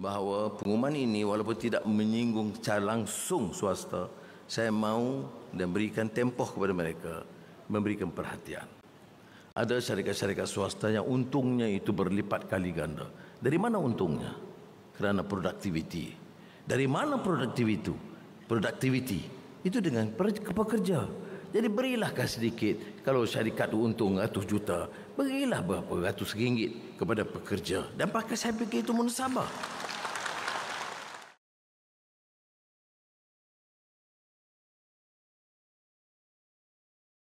bahawa pengumuman ini walaupun tidak menyinggung secara langsung swasta, saya mahu dan berikan tempoh kepada mereka memberikan perhatian. Ada syarikat-syarikat swasta yang untungnya itu berlipat kali ganda. Dari mana untungnya? Kerana produktiviti. Dari mana produktiviti itu? Produktiviti. Itu dengan pekerja. Jadi berilahkan sedikit. Kalau syarikat itu untung 100 juta, berilah berapa ratus ringgit kepada pekerja. Dan pakai saya fikir itu munasabah.